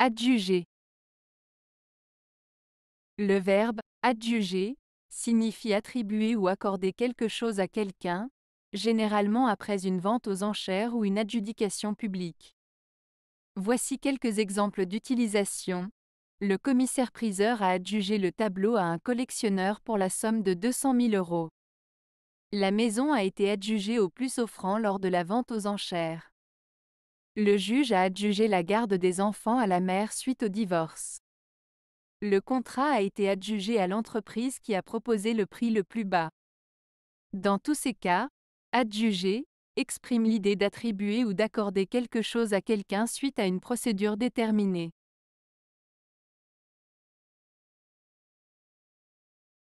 Adjuger. Le verbe adjuger signifie attribuer ou accorder quelque chose à quelqu'un, généralement après une vente aux enchères ou une adjudication publique. Voici quelques exemples d'utilisation. Le commissaire-priseur a adjugé le tableau à un collectionneur pour la somme de 200 000 euros. La maison a été adjugée au plus offrant lors de la vente aux enchères. Le juge a adjugé la garde des enfants à la mère suite au divorce. Le contrat a été adjugé à l'entreprise qui a proposé le prix le plus bas. Dans tous ces cas, adjuger exprime l'idée d'attribuer ou d'accorder quelque chose à quelqu'un suite à une procédure déterminée.